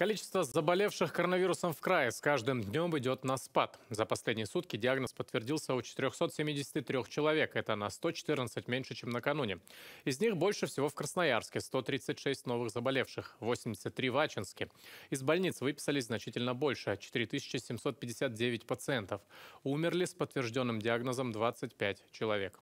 Количество заболевших коронавирусом в крае с каждым днем идет на спад. За последние сутки диагноз подтвердился у 473 человек. Это на 114 меньше, чем накануне. Из них больше всего в Красноярске – 136 новых заболевших, 83 в Ачинске. Из больниц выписались значительно больше – 4759 пациентов. Умерли с подтвержденным диагнозом 25 человек.